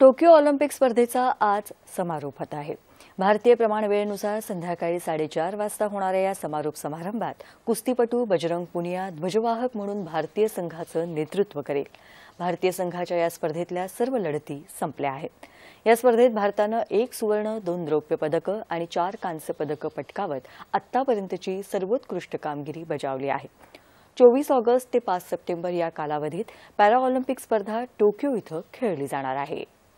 Tokyo Olympic स्पर्धेचा आज समारोप होत आहे भारतीय वेळेनुसार संध्याकाळी साडेचार वाजता होणाऱ्या या समारोप समारंभात कुस्तीपटू बजरंग पुनिया ध्वजवाहक म्हणून भारतीय संघाचं नेतृत्व करेल भारतीय संघाच्या या स्पर्धेतल्या सर्व लढती संपल्या आहेत या स्पर्धेत भारतानं एक सुवर्ण दोन रौप्य पदकं आणि चार कांस्य पदकं पटकावत आतापर्यंतची सर्वोत्कृष्ट कामगिरी बजावली आहे चोवीस ऑगस्ट ते पाच सप्टेंबर या कालावधीत पॅरा ऑलिम्पिक स्पर्धा टोकियो इथं खेळली जाणार आहे